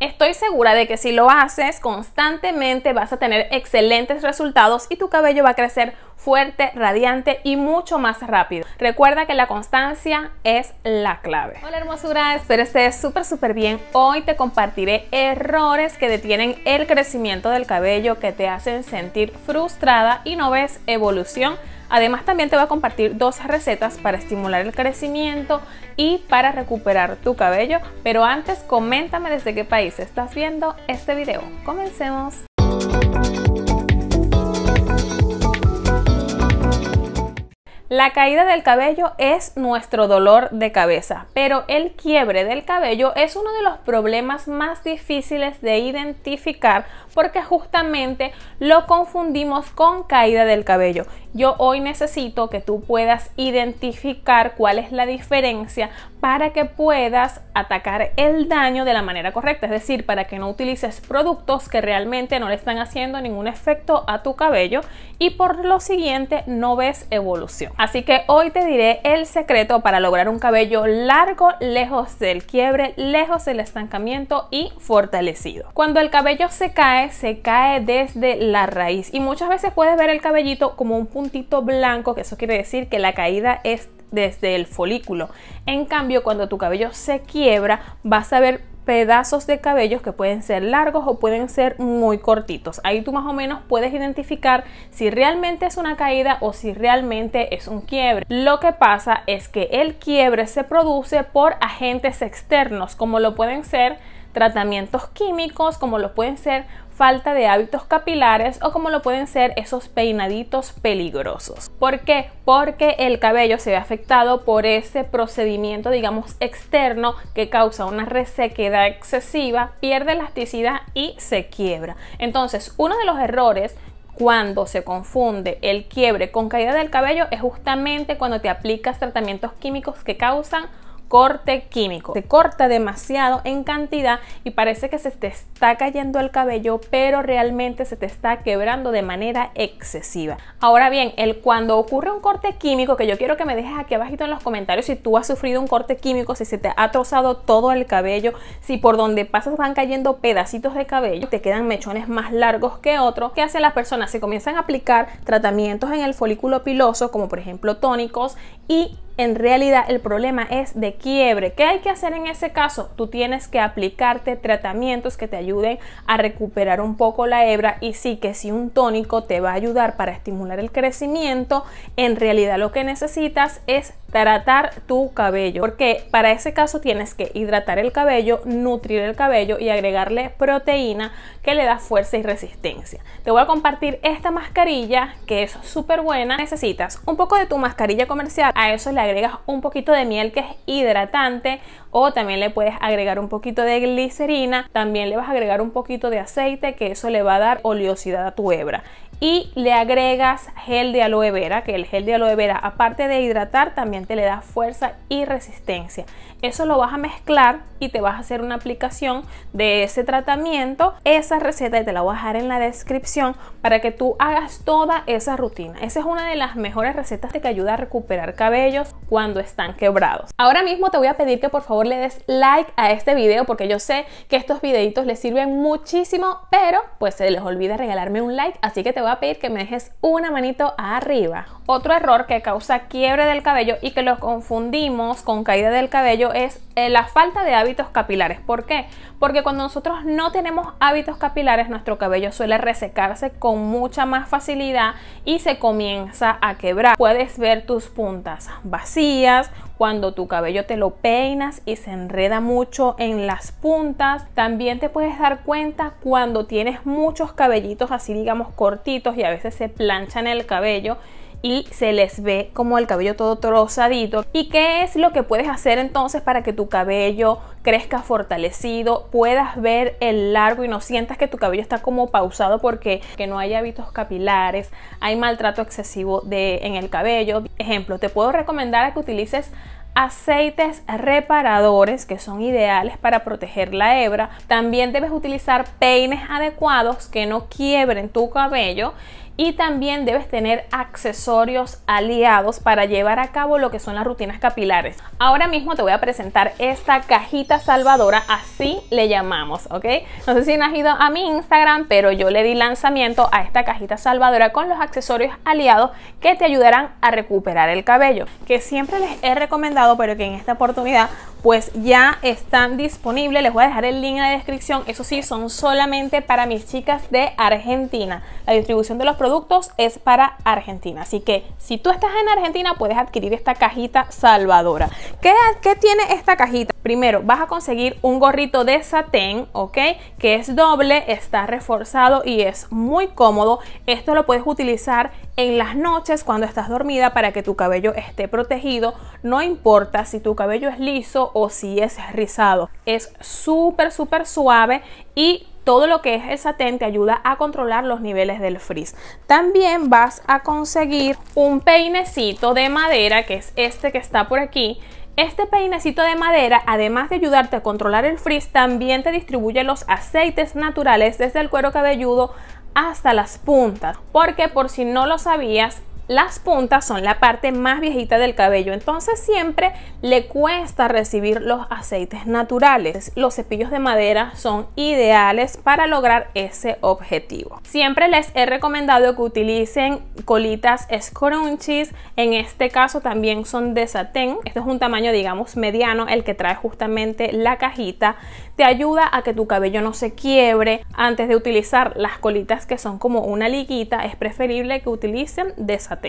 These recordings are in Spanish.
Estoy segura de que si lo haces constantemente vas a tener excelentes resultados y tu cabello va a crecer fuerte, radiante y mucho más rápido. Recuerda que la constancia es la clave. Hola hermosura, espero estés súper súper bien. Hoy te compartiré errores que detienen el crecimiento del cabello, que te hacen sentir frustrada y no ves evolución Además también te va a compartir dos recetas para estimular el crecimiento y para recuperar tu cabello. Pero antes coméntame desde qué país estás viendo este video. Comencemos. La caída del cabello es nuestro dolor de cabeza, pero el quiebre del cabello es uno de los problemas más difíciles de identificar porque justamente lo confundimos con caída del cabello yo hoy necesito que tú puedas identificar cuál es la diferencia para que puedas atacar el daño de la manera correcta, es decir, para que no utilices productos que realmente no le están haciendo ningún efecto a tu cabello y por lo siguiente no ves evolución. Así que hoy te diré el secreto para lograr un cabello largo, lejos del quiebre, lejos del estancamiento y fortalecido. Cuando el cabello se cae, se cae desde la raíz y muchas veces puedes ver el cabellito como un punto puntito blanco, que eso quiere decir que la caída es desde el folículo. En cambio, cuando tu cabello se quiebra, vas a ver pedazos de cabellos que pueden ser largos o pueden ser muy cortitos. Ahí tú más o menos puedes identificar si realmente es una caída o si realmente es un quiebre. Lo que pasa es que el quiebre se produce por agentes externos, como lo pueden ser tratamientos químicos como lo pueden ser falta de hábitos capilares o como lo pueden ser esos peinaditos peligrosos. ¿Por qué? Porque el cabello se ve afectado por ese procedimiento, digamos, externo que causa una resequedad excesiva, pierde elasticidad y se quiebra. Entonces, uno de los errores cuando se confunde el quiebre con caída del cabello es justamente cuando te aplicas tratamientos químicos que causan corte químico. Se corta demasiado en cantidad y parece que se te está cayendo el cabello, pero realmente se te está quebrando de manera excesiva. Ahora bien, el cuando ocurre un corte químico, que yo quiero que me dejes aquí abajito en los comentarios si tú has sufrido un corte químico, si se te ha trozado todo el cabello, si por donde pasas van cayendo pedacitos de cabello, te quedan mechones más largos que otros, ¿qué hacen las personas? Se comienzan a aplicar tratamientos en el folículo piloso, como por ejemplo tónicos y en realidad el problema es de quiebre. ¿Qué hay que hacer en ese caso? Tú tienes que aplicarte tratamientos que te ayuden a recuperar un poco la hebra y sí que si un tónico te va a ayudar para estimular el crecimiento, en realidad lo que necesitas es tratar tu cabello. Porque para ese caso tienes que hidratar el cabello, nutrir el cabello y agregarle proteína que le da fuerza y resistencia. Te voy a compartir esta mascarilla que es súper buena. Necesitas un poco de tu mascarilla comercial, a eso le agregas un poquito de miel que es hidratante, o también le puedes agregar un poquito de glicerina, también le vas a agregar un poquito de aceite que eso le va a dar oleosidad a tu hebra y le agregas gel de aloe vera, que el gel de aloe vera aparte de hidratar también te le da fuerza y resistencia. Eso lo vas a mezclar y te vas a hacer una aplicación de ese tratamiento. Esa receta te la voy a dejar en la descripción para que tú hagas toda esa rutina. Esa es una de las mejores recetas que ayuda a recuperar cabellos cuando están quebrados. Ahora mismo te voy a pedir que por favor le des like a este video porque yo sé que estos videitos les sirven muchísimo, pero pues se les olvida regalarme un like, así que te voy a pedir que me dejes una manito arriba. Otro error que causa quiebre del cabello y que lo confundimos con caída del cabello es eh, la falta de hábitos capilares. ¿Por qué? Porque cuando nosotros no tenemos hábitos capilares, nuestro cabello suele resecarse con mucha más facilidad y se comienza a quebrar. Puedes ver tus puntas vacías, cuando tu cabello te lo peinas y se enreda mucho en las puntas. También te puedes dar cuenta cuando tienes muchos cabellitos así digamos cortitos y a veces se planchan el cabello y se les ve como el cabello todo trozadito. ¿Y qué es lo que puedes hacer entonces para que tu cabello crezca fortalecido, puedas ver el largo y no sientas que tu cabello está como pausado porque que no hay hábitos capilares, hay maltrato excesivo de, en el cabello? Ejemplo, te puedo recomendar que utilices aceites reparadores que son ideales para proteger la hebra. También debes utilizar peines adecuados que no quiebren tu cabello y también debes tener accesorios aliados para llevar a cabo lo que son las rutinas capilares. Ahora mismo te voy a presentar esta cajita salvadora, así le llamamos, ¿ok? No sé si me has ido a mi Instagram, pero yo le di lanzamiento a esta cajita salvadora con los accesorios aliados que te ayudarán a recuperar el cabello, que siempre les he recomendado, pero que en esta oportunidad pues ya están disponibles. Les voy a dejar el link en la descripción. Eso sí, son solamente para mis chicas de Argentina. La distribución de los productos es para Argentina. Así que si tú estás en Argentina, puedes adquirir esta cajita salvadora. ¿Qué, tiene esta cajita? Primero, vas a conseguir un gorrito de satén, ¿ok? Que es doble, está reforzado y es muy cómodo. Esto lo puedes utilizar en las noches cuando estás dormida para que tu cabello esté protegido. No importa si tu cabello es liso o si es rizado. Es súper, súper suave y todo lo que es el satén te ayuda a controlar los niveles del frizz. También vas a conseguir un peinecito de madera, que es este que está por aquí. Este peinecito de madera, además de ayudarte a controlar el frizz, también te distribuye los aceites naturales desde el cuero cabelludo hasta las puntas, porque por si no lo sabías, las puntas son la parte más viejita del cabello, entonces siempre le cuesta recibir los aceites naturales. Los cepillos de madera son ideales para lograr ese objetivo. Siempre les he recomendado que utilicen colitas scrunchies, en este caso también son de satén. Este es un tamaño digamos mediano, el que trae justamente la cajita. Te ayuda a que tu cabello no se quiebre. Antes de utilizar las colitas que son como una liguita, es preferible que utilicen de satén.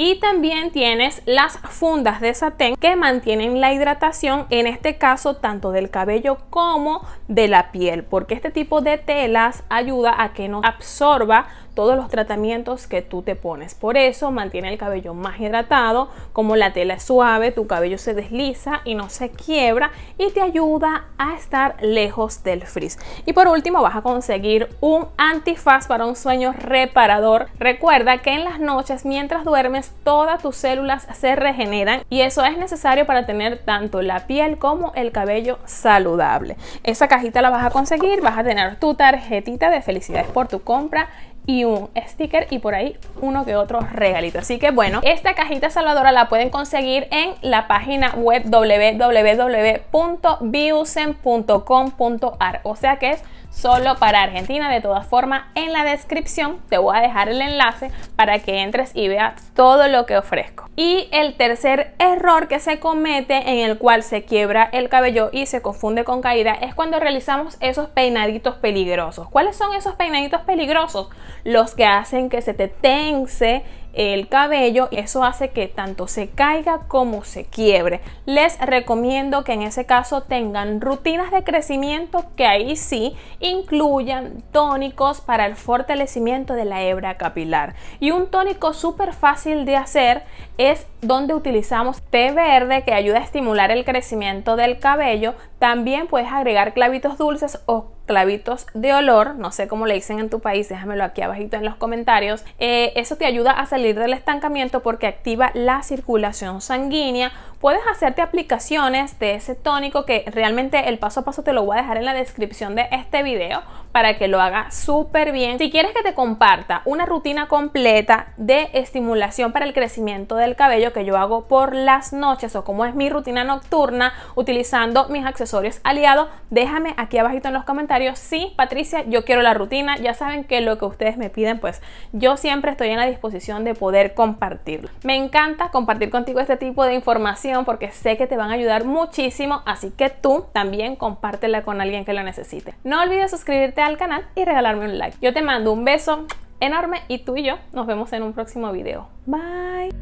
Y también tienes las fundas de satén que mantienen la hidratación, en este caso tanto del cabello como de la piel, porque este tipo de telas ayuda a que no absorba todos los tratamientos que tú te pones. Por eso mantiene el cabello más hidratado, como la tela es suave, tu cabello se desliza y no se quiebra y te ayuda a estar lejos del frizz. Y por último vas a conseguir un antifaz para un sueño reparador. Recuerda que en las noches mientras duermes todas tus células se regeneran y eso es necesario para tener tanto la piel como el cabello saludable. Esa cajita la vas a conseguir, vas a tener tu tarjetita de felicidades por tu compra y un sticker y por ahí uno que otro regalito. Así que bueno, esta cajita salvadora la pueden conseguir en la página web www.biusen.com.ar O sea que es solo para Argentina. De todas formas, en la descripción te voy a dejar el enlace para que entres y veas todo lo que ofrezco. Y el tercer error que se comete en el cual se quiebra el cabello y se confunde con caída es cuando realizamos esos peinaditos peligrosos. ¿Cuáles son esos peinaditos peligrosos? Los que hacen que se te tense el cabello. Eso hace que tanto se caiga como se quiebre. Les recomiendo que en ese caso tengan rutinas de crecimiento que ahí sí incluyan tónicos para el fortalecimiento de la hebra capilar. Y un tónico súper fácil de hacer es donde utilizamos té verde que ayuda a estimular el crecimiento del cabello. También puedes agregar clavitos dulces o clavitos de olor, no sé cómo le dicen en tu país, déjamelo aquí abajito en los comentarios. Eh, eso te ayuda a salir del estancamiento porque activa la circulación sanguínea. Puedes hacerte aplicaciones de ese tónico que realmente el paso a paso te lo voy a dejar en la descripción de este video para que lo hagas súper bien. Si quieres que te comparta una rutina completa de estimulación para el crecimiento del cabello que yo hago por las noches o como es mi rutina nocturna utilizando mis accesorios aliados, déjame aquí abajito en los comentarios sí, Patricia, yo quiero la rutina, ya saben que lo que ustedes me piden, pues yo siempre estoy en la disposición de poder compartirlo. Me encanta compartir contigo este tipo de información porque sé que te van a ayudar muchísimo, así que tú también compártela con alguien que lo necesite. No olvides suscribirte al canal y regalarme un like. Yo te mando un beso enorme y tú y yo nos vemos en un próximo video. Bye.